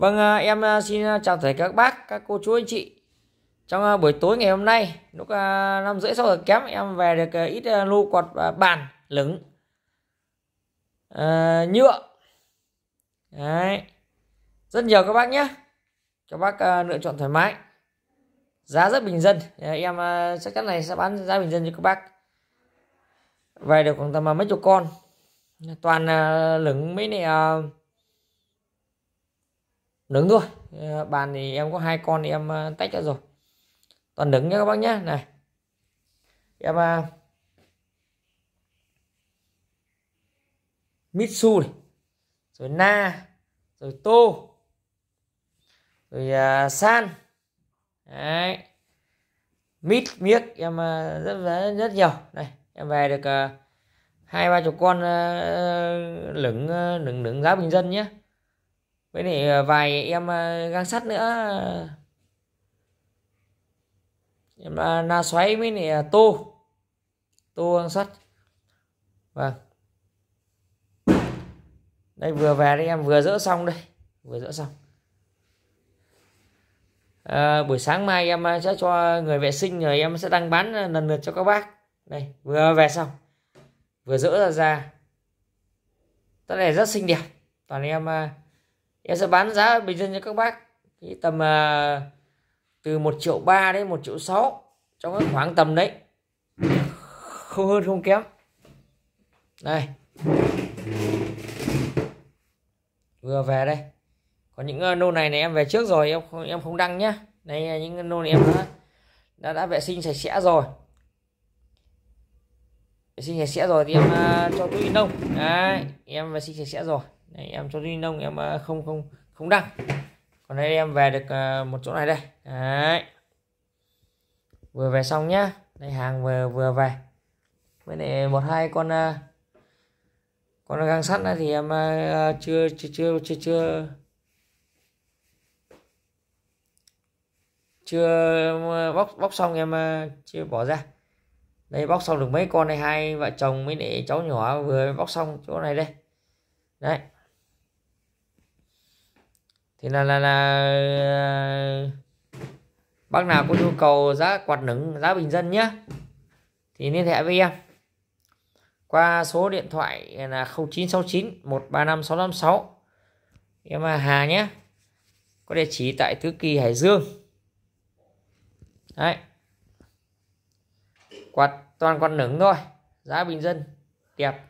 Vâng, à, em à, xin à, chào thầy các bác, các cô chú anh chị. Trong buổi tối ngày hôm nay, lúc năm rưỡi sau giờ kém em về được ít lô quạt bàn, lửng, à, nhựa. Đấy. Rất nhiều các bác nhé. Các bác lựa chọn thoải mái. Giá rất bình dân. Em chắc chắn này sẽ bán giá bình dân cho các bác. Về được khoảng tầm mấy chục con. Toàn lửng mấy này đứng thôi ờ, bàn thì em có hai con em ờ, tách ra rồi toàn đứng nhé các bác nhé này em uh, ờ, Mitsu này rồi Na rồi Tô rồi uh, San đấy mít miếc em uh, rất rất rất nhiều này em về được hai ba chục con uh, lửng uh, lửng lửng giá bình dân nhé với lại ờ, vài em ờ, gang sắt nữa em na xoáy với này ờ, tô tô gang sắt vâng đây vừa về đây em vừa dỡ xong đây vừa dỡ xong à, buổi sáng mai em sẽ cho người vệ sinh rồi em sẽ đăng bán lần lượt cho các bác đây vừa về xong vừa dỡ ra ra tất này rất xinh đẹp toàn em em sẽ bán giá bình dân cho các bác thì tầm à, từ 1 triệu 3 đến 1 triệu 6 trong cái khoảng tầm đấy không hơn không kém đây vừa về đây còn những à, nô này này em về trước rồi em không em không đăng nhá đây những nô này em đã đã, đã vệ sinh sạch sẽ rồi vệ sinh sạch sẽ rồi thì em uh, cho túi ni lông đấy em vệ sinh sạch sẽ rồi Đấy, em cho đi nông em à, không không không đăng còn đây em về được à, một chỗ này đây Đấy. vừa về xong nhá đây hàng vừa vừa về với lại một hai con à, con gang sắt thì em chưa chưa chưa chưa chưa chưa bóc bóc xong em chưa bỏ ra đây bóc xong được mấy con này hai vợ chồng mới để cháu nhỏ vừa bóc xong chỗ này đây đấy thì là là, là ờ, bác nào có nhu cầu giá quạt nứng giá bình dân nhé thì liên hệ với em qua số điện thoại là 0969 135 656 em à, Hà nhé có địa chỉ tại Tứ Kỳ Hải Dương đấy quạt toàn quạt nứng thôi giá bình dân đẹp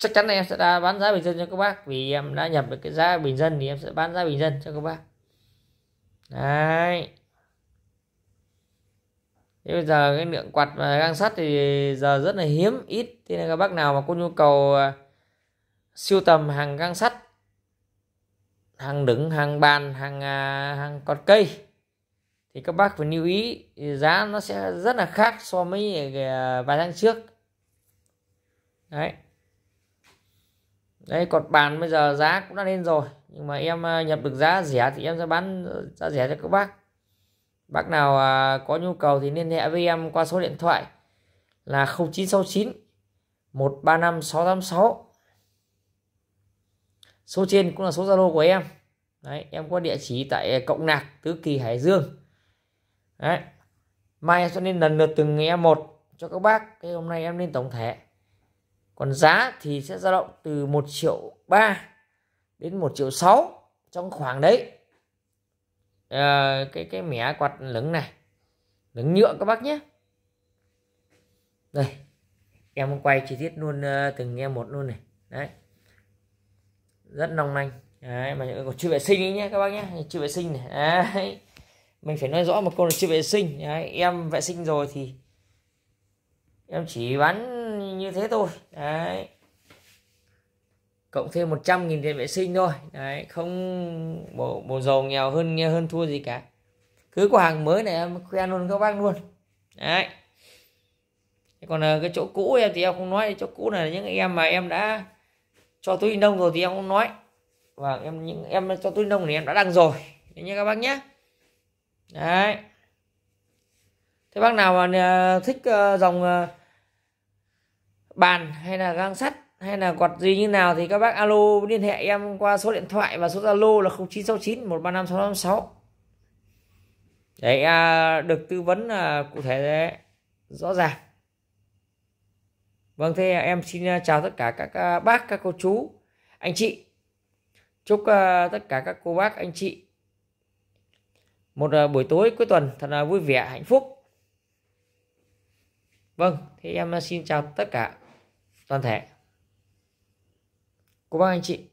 chắc chắn là em sẽ đã bán giá bình dân cho các bác vì em đã nhập được cái giá bình dân thì em sẽ bán giá bình dân cho các bác đấy thế bây giờ cái lượng quạt và gang sắt thì giờ rất là hiếm ít thế nên các bác nào mà có nhu cầu à, siêu tầm hàng gang sắt hàng đứng hàng bàn hàng à, hàng cọt cây thì các bác phải lưu ý giá nó sẽ rất là khác so với à, vài tháng trước đấy đây còn bàn bây giờ giá cũng đã lên rồi nhưng mà em à, nhập được giá rẻ thì em sẽ bán ờ, giá rẻ cho các bác bác nào à, có nhu cầu thì liên hệ với em qua số điện thoại là 0969 135 686 số trên cũng là số zalo của em đấy em có địa chỉ tại cộng nạc tứ kỳ hải dương đấy mai em sẽ lên lần lượt từng em một cho các bác cái hôm nay em lên tổng thể còn giá thì sẽ dao động từ 1 triệu 3 đến 1 triệu 6 trong khoảng đấy à, cái cái mẻ quạt lửng này lửng nhựa các bác nhé đây em quay chi tiết luôn ờ, từng em một luôn này đấy rất long lanh đấy, mà còn chưa vệ sinh ấy nhé các bác nhé chưa vệ sinh này đấy. mình phải nói rõ một câu là chưa vệ sinh đấy. em vệ sinh rồi thì em chỉ bán như thế thôi đấy cộng thêm 100 nghìn tiền vệ sinh thôi đấy không bộ bộ dầu nghèo hơn nghe hơn thua gì cả cứ có hàng mới này em quen luôn các bác luôn đấy còn ờ, cái chỗ cũ em thì em không nói chỗ cũ là những em mà em đã cho túi nông rồi thì em không nói và em những em cho túi nông thì em đã đăng rồi đấy nhé các bác nhé đấy thế bác nào mà ờ, thích ờ, dòng bàn hay là gang sắt hay là quạt gì như nào thì các bác alo liên hệ em qua số điện thoại và số Zalo là 0969 135 656 đấy à, được tư vấn à, cụ thể đấy, rõ ràng vâng thế em xin à, chào tất cả các à, bác các cô chú anh chị chúc à, tất cả các cô bác anh chị một à, buổi tối cuối tuần thật là vui vẻ hạnh phúc vâng thì em xin chào tất cả toàn thể cô bác anh chị